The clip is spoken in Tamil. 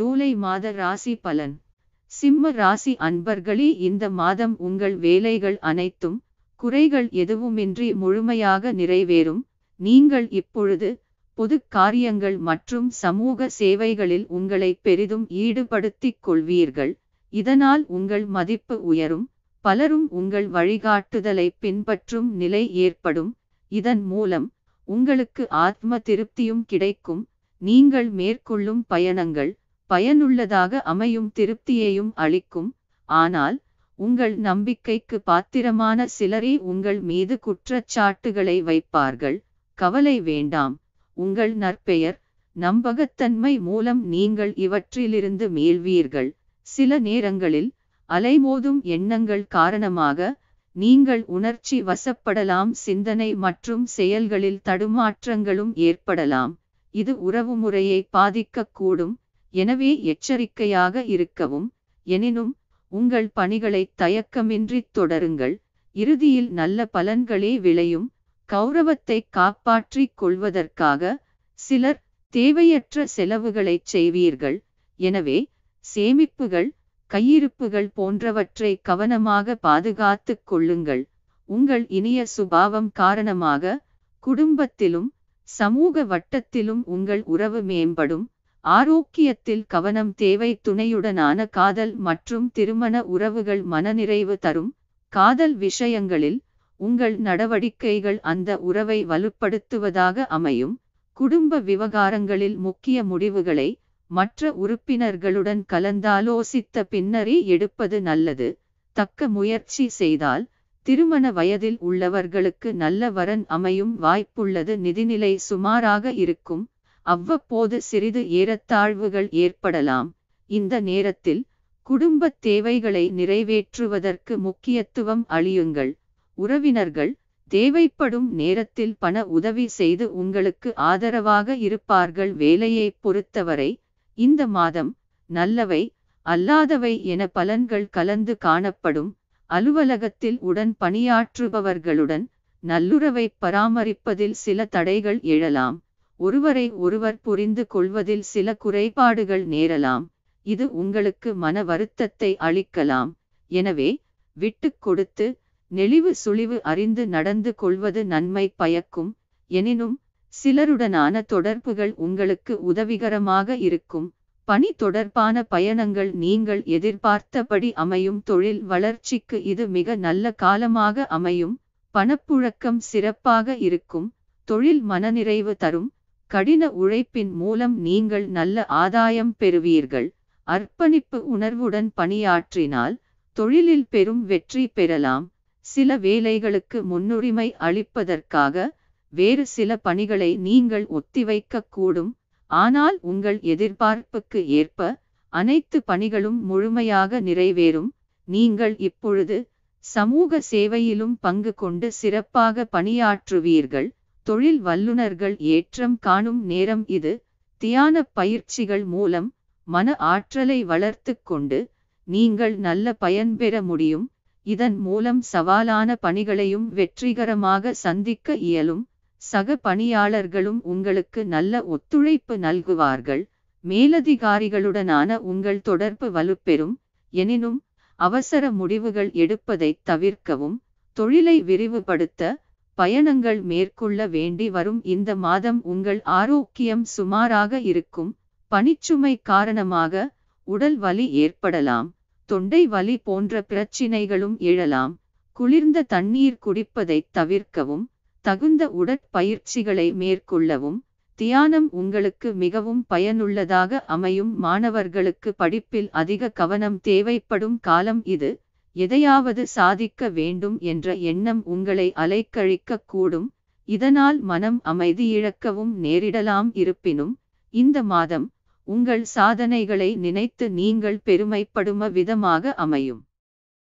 ஜூலை மாத ராசி பலன் சிம்ம ராசி அன்பர்களே இந்த மாதம் உங்கள் வேலைகள் அனைத்தும் குறைகள் எதுவுமின்றி முழுமையாக நிறைவேறும் நீங்கள் இப்பொழுது பொது காரியங்கள் மற்றும் சமூக சேவைகளில் உங்களை பெரிதும் ஈடுபடுத்திக் கொள்வீர்கள் இதனால் உங்கள் மதிப்பு உயரும் பலரும் உங்கள் வழிகாட்டுதலை பின்பற்றும் நிலை ஏற்படும் இதன் மூலம் உங்களுக்கு ஆத்ம திருப்தியும் கிடைக்கும் நீங்கள் மேற்கொள்ளும் பயணங்கள் பயனுள்ளதாக அமையும் திருப்தியையும் அளிக்கும் ஆனால் உங்கள் நம்பிக்கைக்கு பாத்திரமான சிலரே உங்கள் மீது குற்றச்சாட்டுகளை வைப்பார்கள் கவலை வேண்டாம் உங்கள் நற்பெயர் நம்பகத்தன்மை மூலம் நீங்கள் இவற்றிலிருந்து மீள்வீர்கள் சில நேரங்களில் அலைமோதும் எண்ணங்கள் காரணமாக நீங்கள் உணர்ச்சி வசப்படலாம் சிந்தனை மற்றும் செயல்களில் தடுமாற்றங்களும் ஏற்படலாம் இது உறவுமுறையை பாதிக்கக்கூடும் எனவே எச்சரிக்கையாக இருக்கவும் எனினும் உங்கள் பணிகளை தயக்கமின்றி தொடருங்கள் இறுதியில் நல்ல பலன்களே விளையும் கௌரவத்தை காப்பாற்றிக் கொள்வதற்காக சிலர் தேவையற்ற செலவுகளை செய்வீர்கள் எனவே சேமிப்புகள் கையிருப்புகள் போன்றவற்றை கவனமாக பாதுகாத்து கொள்ளுங்கள் உங்கள் இனிய சுபாவம் காரணமாக குடும்பத்திலும் சமூக வட்டத்திலும் உங்கள் உறவு மேம்படும் ஆரோக்கியத்தில் கவனம் தேவை துணையுடனான காதல் மற்றும் திருமண உறவுகள் மனநிறைவு தரும் காதல் விஷயங்களில் உங்கள் நடவடிக்கைகள் அந்த உறவை வலுப்படுத்துவதாக அமையும் குடும்ப விவகாரங்களில் முக்கிய முடிவுகளை மற்ற உறுப்பினர்களுடன் கலந்தாலோசித்த பின்னரே எடுப்பது நல்லது தக்க முயற்சி செய்தால் திருமண வயதில் உள்ளவர்களுக்கு நல்ல வரன் அமையும் வாய்ப்புள்ளது நிதிநிலை சுமாராக இருக்கும் அவ்வப்போது சிறிது ஏறத்தாழ்வுகள் ஏற்படலாம் இந்த நேரத்தில் குடும்ப தேவைகளை நிறைவேற்றுவதற்கு முக்கியத்துவம் அளியுங்கள் உறவினர்கள் தேவைப்படும் நேரத்தில் பண உதவி செய்து உங்களுக்கு ஆதரவாக இருப்பார்கள் வேலையை பொறுத்தவரை இந்த மாதம் நல்லவை அல்லாதவை என பலன்கள் கலந்து காணப்படும் அலுவலகத்தில் உடன் பணியாற்றுபவர்களுடன் நல்லுறவை பராமரிப்பதில் சில தடைகள் எழலாம் ஒருவரை ஒருவர் புரிந்து கொள்வதில் சில குறைபாடுகள் நேரலாம் இது உங்களுக்கு மன வருத்தத்தை அளிக்கலாம் எனவே விட்டு கொடுத்து நெளிவு சுழிவு அறிந்து நடந்து கொள்வது நன்மை பயக்கும் எனினும் சிலருடனான தொடர்புகள் உங்களுக்கு உதவிகரமாக இருக்கும் பணி தொடர்பான பயணங்கள் நீங்கள் எதிர்பார்த்தபடி அமையும் தொழில் வளர்ச்சிக்கு இது மிக நல்ல காலமாக அமையும் பணப்புழக்கம் சிறப்பாக இருக்கும் தொழில் மனநிறைவு தரும் கடின உழைப்பின் மூலம் நீங்கள் நல்ல ஆதாயம் பெறுவீர்கள் அர்ப்பணிப்பு உணர்வுடன் பணியாற்றினால் தொழிலில் பெரும் வெற்றி பெறலாம் சில வேலைகளுக்கு முன்னுரிமை அளிப்பதற்காக வேறு சில பணிகளை நீங்கள் ஒத்திவைக்கக்கூடும் ஆனால் உங்கள் எதிர்பார்ப்புக்கு ஏற்ப அனைத்து பணிகளும் முழுமையாக நிறைவேறும் நீங்கள் இப்பொழுது சமூக சேவையிலும் பங்கு கொண்டு சிறப்பாக பணியாற்றுவீர்கள் தொழில் வல்லுநர்கள் ஏற்றம் காணும் நேரம் இது தியான பயிற்சிகள் மூலம் மன ஆற்றலை வளர்த்து கொண்டு நீங்கள் நல்ல பயன் பெற முடியும் இதன் மூலம் சவாலான பணிகளையும் வெற்றிகரமாக சந்திக்க இயலும் சக பணியாளர்களும் உங்களுக்கு நல்ல ஒத்துழைப்பு நல்குவார்கள் மேலதிகாரிகளுடனான உங்கள் தொடர்பு வலுப்பெறும் எனினும் அவசர முடிவுகள் எடுப்பதை தவிர்க்கவும் தொழிலை விரிவுபடுத்த பயணங்கள் மேற்கொள்ள வேண்டி வரும் இந்த மாதம் உங்கள் ஆரோக்கியம் சுமாராக இருக்கும் பனிச்சுமை காரணமாக உடல் வலி ஏற்படலாம் தொண்டை வலி போன்ற பிரச்சினைகளும் எழலாம் குளிர்ந்த தண்ணீர் குடிப்பதைத் தவிர்க்கவும் தகுந்த உடற்பயிற்சிகளை மேற்கொள்ளவும் தியானம் உங்களுக்கு மிகவும் பயனுள்ளதாக அமையும் மாணவர்களுக்கு படிப்பில் அதிக கவனம் தேவைப்படும் காலம் இது எதையாவது சாதிக்க வேண்டும் என்ற எண்ணம் உங்களை அலைக்கழிக்கக் கூடும் இதனால் மனம் அமைதி இழக்கவும் நேரிடலாம் இருப்பினும் இந்த மாதம் உங்கள் சாதனைகளை நினைத்து நீங்கள் பெருமைப்படும விதமாக அமையும்